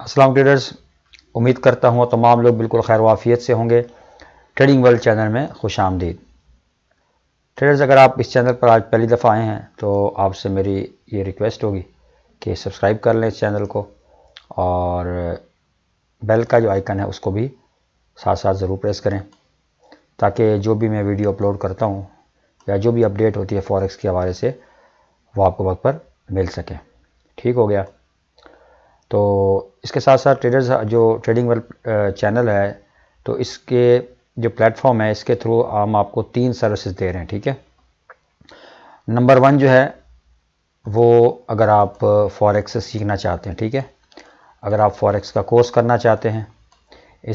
अस्सलाम ट्रेडर्स उम्मीद करता हूँ तमाम लोग बिल्कुल खैर वाफियत से होंगे ट्रेडिंग वर्ल्ड चैनल में खुश आमदीद ट्रेडर्स अगर आप इस चैनल पर आज पहली दफ़ा आए हैं तो आपसे मेरी ये रिक्वेस्ट होगी कि सब्सक्राइब कर लें इस चैनल को और बेल का जो आइकन है उसको भी साथ साथ ज़रूर प्रेस करें ताकि जो भी मैं वीडियो अपलोड करता हूँ या जो भी अपडेट होती है फॉरेक्स के हवाले से वो आपको वक्त पर मिल सके ठीक हो गया तो इसके साथ साथ ट्रेडर्स जो ट्रेडिंग वर्ल्ड चैनल है तो इसके जो प्लेटफॉर्म है इसके थ्रू हम आपको तीन सर्विसेज दे रहे हैं ठीक है नंबर वन जो है वो अगर आप फॉरेक्स सीखना चाहते हैं ठीक है अगर आप फॉरेक्स का कोर्स करना चाहते हैं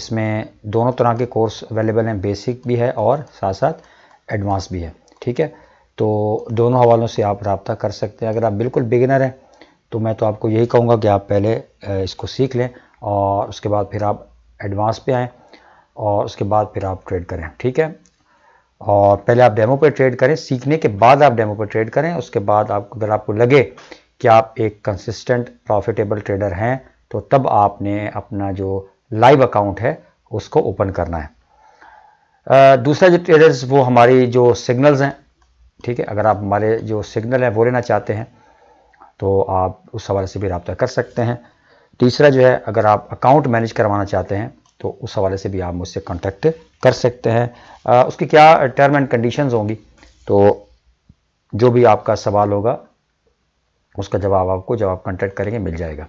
इसमें दोनों तरह के कोर्स अवेलेबल हैं बेसिक भी है और साथ साथ एडवांस भी है ठीक है तो दोनों हवालों से आप रबता कर सकते हैं अगर आप बिल्कुल बिगिनर हैं तो मैं तो आपको यही कहूँगा कि आप पहले इसको सीख लें और उसके बाद फिर आप एडवांस पे आएँ और उसके बाद फिर आप ट्रेड करें ठीक है और पहले आप डेमो पर ट्रेड करें सीखने के बाद आप डेमो पर ट्रेड करें उसके बाद आप अगर आपको लगे कि आप एक कंसिस्टेंट प्रॉफिटेबल ट्रेडर हैं तो तब आपने अपना जो लाइव अकाउंट है उसको ओपन करना है दूसरा जो ट्रेडर्स वो हमारी जो सिग्नल्स हैं ठीक है अगर आप हमारे जो सिग्नल हैं वो लेना चाहते हैं तो आप उस हवाले से भी रबता कर सकते हैं तीसरा जो है अगर आप अकाउंट मैनेज करवाना चाहते हैं तो उस हवाले से भी आप मुझसे कॉन्टेक्ट कर सकते हैं आ, उसकी क्या टर्म एंड कंडीशन होंगी तो जो भी आपका सवाल होगा उसका जवाब आपको जब आप कॉन्टेक्ट करेंगे मिल जाएगा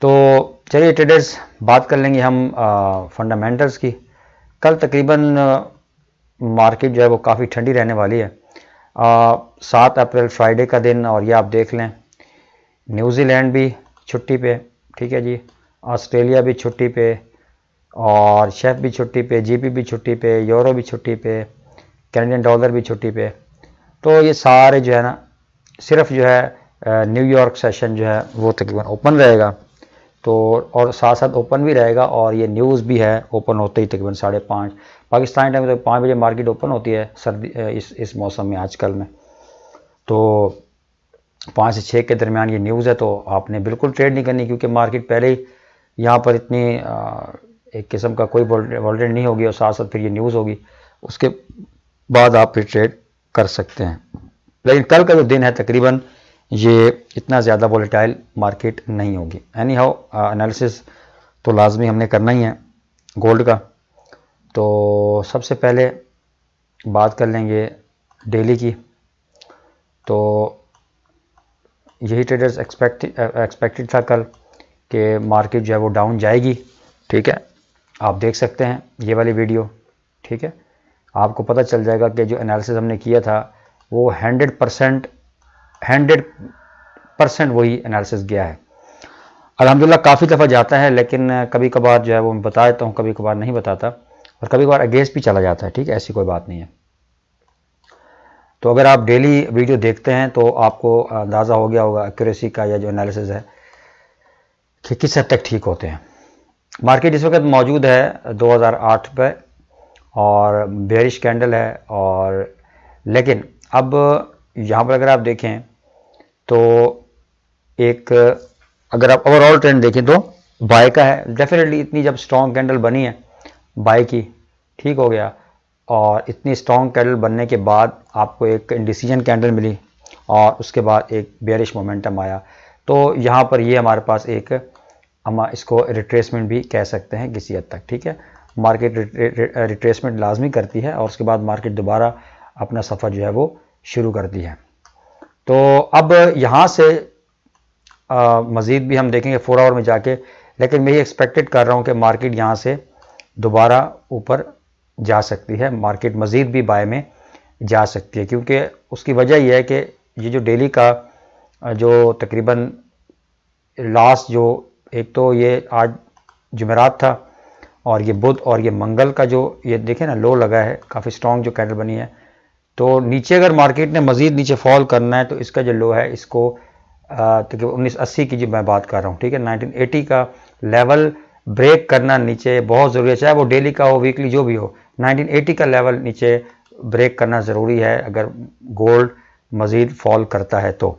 तो चलिए ट्रेडर्स बात कर लेंगे हम फंडामेंटल्स की कल तकरीबन मार्केट जो है वो काफ़ी ठंडी रहने वाली है सात अप्रैल फ्राइडे का दिन और ये आप देख लें न्यूजीलैंड भी छुट्टी पे ठीक है जी ऑस्ट्रेलिया भी छुट्टी पे और शेफ भी छुट्टी पे जीपी भी छुट्टी पे यूरो भी छुट्टी पे कैनेडियन डॉलर भी छुट्टी पे तो ये सारे जो है ना सिर्फ जो है न्यूयॉर्क सेशन जो है वो तकरीबन ओपन रहेगा तो और साथ साथ ओपन भी रहेगा और ये न्यूज़ भी है ओपन होते ही तकरीबन साढ़े पाँच पाकिस्तानी टाइम तो पाँच बजे मार्केट ओपन होती है सर्दी इस इस मौसम में आजकल में तो पाँच से छः के दरमियान ये न्यूज़ है तो आपने बिल्कुल ट्रेड नहीं करनी क्योंकि मार्केट पहले ही यहाँ पर इतनी एक किस्म का कोई वॉल्टेड नहीं होगी और साथ साथ फिर ये न्यूज़ होगी उसके बाद आप फिर ट्रेड कर सकते हैं लेकिन कल का जो दिन है तकरीबन ये इतना ज़्यादा वॉलेटाइल मार्केट नहीं होगी एनी हाउ एनालिसिस तो लाजमी हमने करना ही है गोल्ड का तो सबसे पहले बात कर लेंगे डेली की तो यही ट्रेडर्स एक्सपेक्ट एक्सपेक्टेड था कल कि मार्केट जो है वो डाउन जाएगी ठीक है आप देख सकते हैं ये वाली वीडियो ठीक है आपको पता चल जाएगा कि जो एनालिसिस हमने किया था वो हंड्रेड परसेंट हंड्रेड परसेंट वही एनालिसिस गया है अलहमदिल्ला काफ़ी दफ़ा जाता है लेकिन कभी कभार जो है वो मैं बता देता हूँ कभी कभार नहीं बताता और कभी कभार अगेंस्ट भी चला जाता है ठीक है ऐसी कोई बात नहीं है तो अगर आप डेली वीडियो देखते हैं तो आपको अंदाज़ा हो गया होगा एक्यूरेसी का या जो एनालिसिस है कि किस हद तक ठीक होते हैं मार्केट इस वक्त मौजूद है 2008 पे और बेरिश कैंडल है और लेकिन अब यहाँ पर अगर आप देखें तो एक अगर आप ओवरऑल ट्रेंड देखें तो बाय का है डेफिनेटली इतनी जब स्ट्रॉन्ग कैंडल बनी है बाय की ठीक हो गया और इतनी स्ट्रॉन्ग कैंडल बनने के बाद आपको एक इंडिसीजन कैंडल मिली और उसके बाद एक बेरिश मोमेंटम आया तो यहाँ पर ये हमारे पास एक हम इसको रिट्रेसमेंट भी कह सकते हैं किसी हद तक ठीक है मार्केट रिट्रेसमेंट लाजमी करती है और उसके बाद मार्केट दोबारा अपना सफ़र जो है वो शुरू करती है तो अब यहाँ से मज़ीद भी हम देखेंगे फोर आवर में जाके लेकिन मैं ये एक्सपेक्टेड कर रहा हूँ कि मार्केट यहाँ से दोबारा ऊपर जा सकती है मार्केट मज़ीद भी बाय में जा सकती है क्योंकि उसकी वजह यह है कि ये जो डेली का जो तकरीबन लास्ट जो एक तो ये आज जमेरात था और ये बुध और ये मंगल का जो ये देखें ना लो लगा है काफ़ी स्ट्रॉन्ग जो कैंडल बनी है तो नीचे अगर मार्केट ने मज़ीद नीचे फॉल करना है तो इसका जो लो है इसको तकरीबन उन्नीस अस्सी की जो मैं बात कर रहा हूँ ठीक है नाइनटीन एटी का लेवल ब्रेक करना नीचे बहुत ज़रूरी है चाहे वो डेली का हो वीकली जो भी हो 1980 का लेवल नीचे ब्रेक करना ज़रूरी है अगर गोल्ड मज़ीद फॉल करता है तो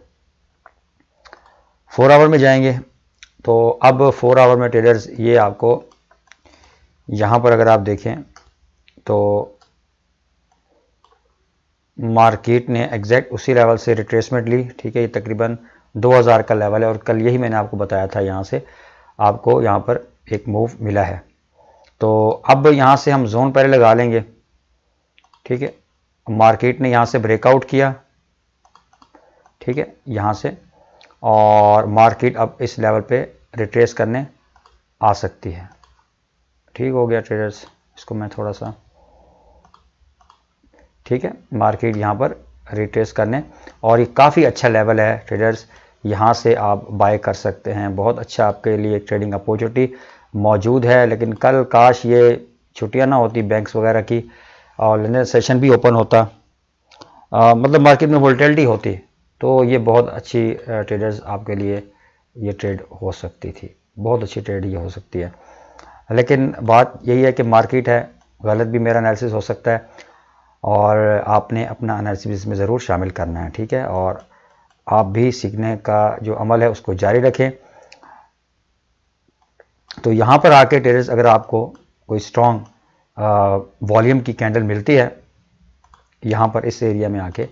फोर आवर में जाएंगे तो अब फोर आवर में ट्रेडर्स ये आपको यहाँ पर अगर आप देखें तो मार्केट ने एग्जैक्ट उसी लेवल से रिट्रेसमेंट ली ठीक है ये तकरीबन 2000 का लेवल है और कल यही मैंने आपको बताया था यहाँ से आपको यहाँ पर एक मूव मिला है तो अब यहां से हम जोन पहले लगा लेंगे ठीक है मार्केट ने यहां से ब्रेकआउट किया ठीक है यहां से और मार्केट अब इस लेवल पे रिट्रेस करने आ सकती है ठीक हो गया ट्रेडर्स इसको मैं थोड़ा सा ठीक है मार्केट यहां पर रिट्रेस करने और ये काफ़ी अच्छा लेवल है ट्रेडर्स यहां से आप बाय कर सकते हैं बहुत अच्छा आपके लिए ट्रेडिंग अपॉर्चुनिटी मौजूद है लेकिन कल काश ये छुट्टियां ना होती बैंक्स वगैरह की और लेनदेन सेशन भी ओपन होता आ, मतलब मार्केट में वोल्टेलिटी होती तो ये बहुत अच्छी ट्रेडर्स आपके लिए ये ट्रेड हो सकती थी बहुत अच्छी ट्रेड ये हो सकती है लेकिन बात यही है कि मार्केट है गलत भी मेरा एनालिसिस हो सकता है और आपने अपना एनालिसिस में ज़रूर शामिल करना है ठीक है और आप भी सीखने का जो अमल है उसको जारी रखें तो यहाँ पर आके टेरेस अगर आपको कोई स्ट्रॉन्ग वॉल्यूम की कैंडल मिलती है यहाँ पर इस एरिया में आके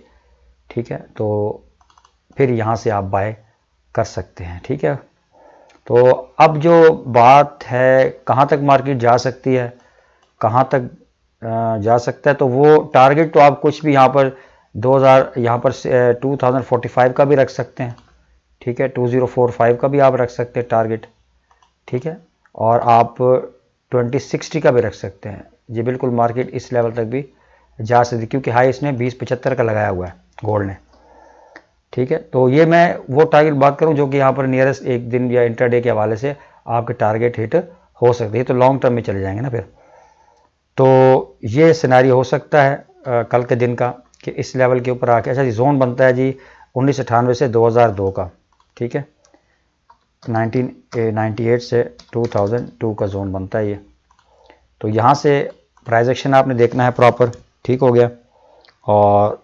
ठीक है तो फिर यहाँ से आप बाय कर सकते हैं ठीक है तो अब जो बात है कहाँ तक मार्केट जा सकती है कहाँ तक जा सकता है तो वो टारगेट तो आप कुछ भी यहाँ पर 2000 यहाँ पर 2045 का भी रख सकते हैं ठीक है 2045 का भी आप रख सकते हैं टारगेट ठीक है और आप 2060 का भी रख सकते हैं ये बिल्कुल मार्केट इस लेवल तक भी जा सकती क्योंकि हाई इसने बीस पचहत्तर का लगाया हुआ है गोल्ड ने ठीक है तो ये मैं वो टारगेट बात करूँ जो कि यहाँ पर नियरेस्ट एक दिन या इंटरडे के हवाले से आपके टारगेट हिट हो सकते हैं तो लॉन्ग टर्म में चले जाएंगे ना फिर तो ये सिनारी हो सकता है आ, कल के दिन का कि इस लेवल के ऊपर आके अच्छा जी जोन बनता है जी उन्नीस से दो का ठीक है 1998 से 2002 का जोन बनता है ये तो यहाँ से प्राइस एक्शन आपने देखना है प्रॉपर ठीक हो गया और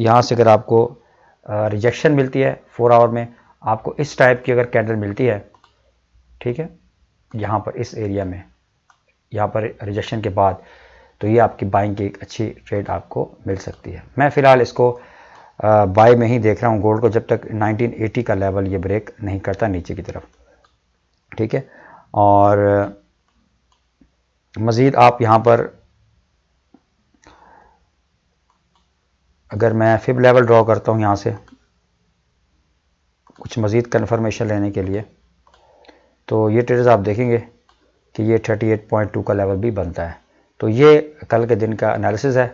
यहाँ से अगर आपको रिजेक्शन मिलती है फोर आवर में आपको इस टाइप की अगर कैंडल मिलती है ठीक है यहाँ पर इस एरिया में यहाँ पर रिजेक्शन के बाद तो ये आपकी बाइंग की एक अच्छी ट्रेड आपको मिल सकती है मैं फ़िलहाल इसको बाय में ही देख रहा हूँ गोल्ड को जब तक 1980 का लेवल ये ब्रेक नहीं करता नीचे की तरफ ठीक है और मज़ीद आप यहाँ पर अगर मैं फिब लेवल ड्रॉ करता हूँ यहाँ से कुछ मज़ीद कन्फर्मेशन लेने के लिए तो ये ट्रेडर्स आप देखेंगे कि ये 38.2 का लेवल भी बनता है तो ये कल के दिन का एनालिसिस है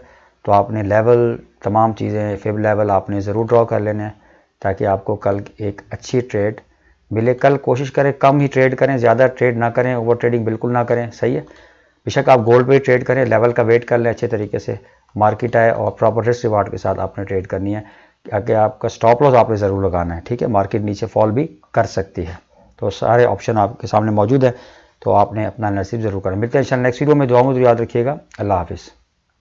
तो आपने लेवल तमाम चीज़ें फिब लेवल आपने ज़रूर ड्रॉ कर लेने हैं ताकि आपको कल एक अच्छी ट्रेड मिले कल कोशिश करें कम ही ट्रेड करें ज़्यादा ट्रेड ना करें ओवर ट्रेडिंग बिल्कुल ना करें सही है बेशक आप गोल्ड पर ही ट्रेड करें लेवल का वेट कर लें अच्छे तरीके से मार्केट आए और प्रॉपर रिस्क रिवार्ड के साथ आपने ट्रेड करनी है अगर आपका स्टॉप लॉस आपने ज़रूर लगाना है ठीक है मार्केट नीचे फॉल भी कर सकती है तो सारे ऑप्शन आपके सामने मौजूद है तो आपने अपना नसीब ज़रूर करना मिलते हैं नेक्स्ट वीडियो में दुआ में तो याद रखिएगा अल्लाह हाफिज़